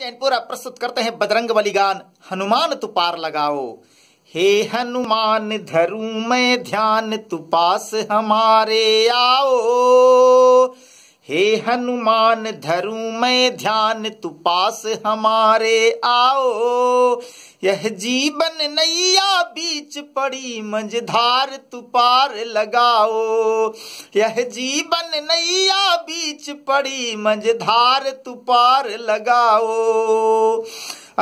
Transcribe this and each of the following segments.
चैनपुरा प्रस्तुत करते हैं बजरंग वाली गान हनुमान तू पार लगाओ हे हनुमान धरू मैं ध्यान तू पास हमारे आओ हे हनुमान धरू मैं ध्यान तू पास हमारे आओ यह जीवन नैया बीच पड़ी मंझधार तू पार लगाओ यह जीवन नैया बीच पड़ी मंझधार तू पार लगाओ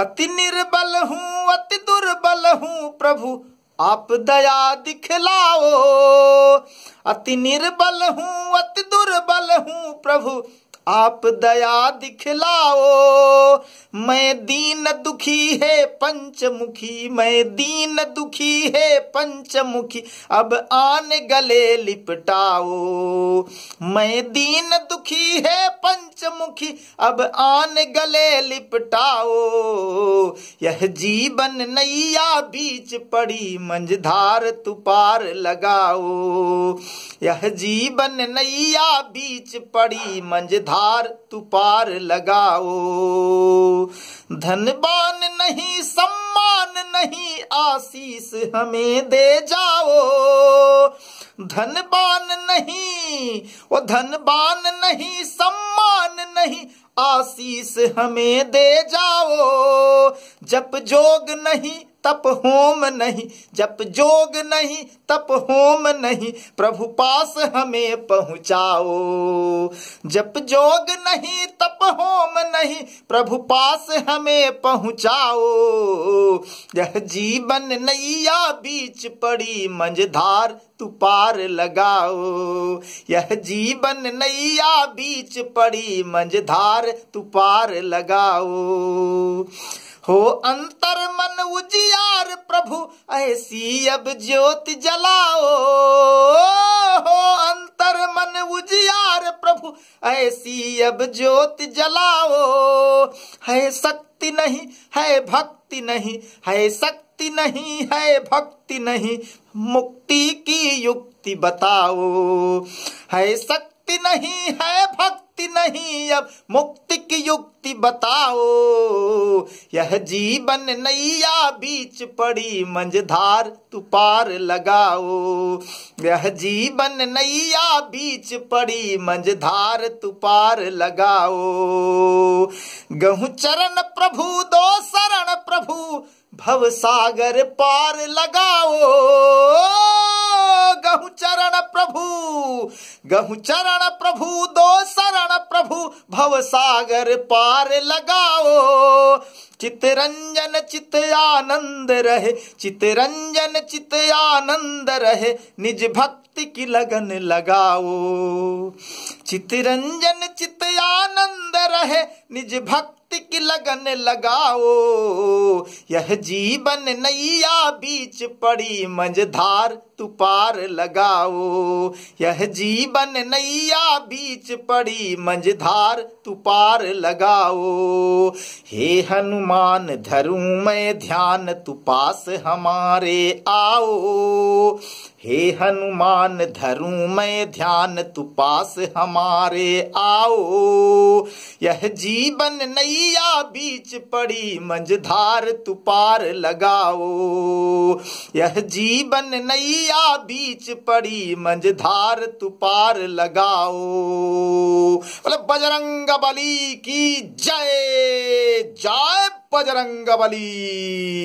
अति निर्बल हूँ अति दुर्बल हूँ प्रभु आप दया दिखलाओ अति निर्बल हूँ अति दुर्बल हूँ प्रभु आप दया दिखलाओ मैं दीन दुखी है पंचमुखी मैं दीन दुखी है पंचमुखी अब आन गले लिपटाओ मैं दीन दुखी है पंचमुखी अब आन गले लिपटाओ यह जीवन नैया बीच पड़ी मंझधार तुपार लगाओ यह जीवन नैया बीच पड़ी मंझधार तुपार लगाओ धनबान नहीं सम्मान नहीं आशीष हमें दे जाओ धनबान नहीं वो धनबान नहीं सम्मान नहीं आशीष हमें दे जाओ जप जोग नहीं तप होम नहीं जप जोग नहीं तप होम नहीं प्रभु पास हमें पहुँचाओ जप जोग नहीं तप होम नहीं प्रभु पास हमें पहुँचाओ यह जीवन नैया बीच पड़ी मंझधार तू पार लगाओ यह जीवन नैया बीच पड़ी मंझधार तू पार लगाओ हो अंतर मन उजियार प्रभु ऐसी अब ज्योत जलाओ हो अंतर मन उजियार प्रभु ऐसी अब ज्योत जलाओ है शक्ति नहीं है भक्ति नहीं है शक्ति नहीं है भक्ति नहीं मुक्ति की युक्ति बताओ है शक्ति नहीं है भक्ति मुक्ति नहीं अब मुक्ति की युक्ति बताओ यह जीवन नैया बीच पड़ी मंझधार तू पार लगाओ यह जीवन नैया बीच पड़ी मंझधार तू पार लगाओ गहू चरण प्रभु दो शरण प्रभु भव सागर पार लगाओ गहू चरण प्रभु गहू चरण प्रभु भव सागर पार लगाओ चितरंजन चित आनंद रहे चितरंजन चित आनंद रहे निज भक्ति की लगन लगाओ चितरंजन चित आनंद रहे निज भक्ति की लगन लगाओ यह जीवन नैया बीच पड़ी मंझधार तू पार लगाओ यह जीवन नैया बीच पड़ी मंझधार तू पार लगाओ हे हनुमान धरू मैं ध्यान तू पास हमारे आओ हे हनुमान धरू मैं ध्यान तू पास हमारे आओ यह जीवन नैया माया बीच पड़ी मंझधार तुपार लगाओ यह जीवन नैया बीच पड़ी मंझधार तुपार लगाओ मतलब बजरंग बली की जय जय बजरंग बली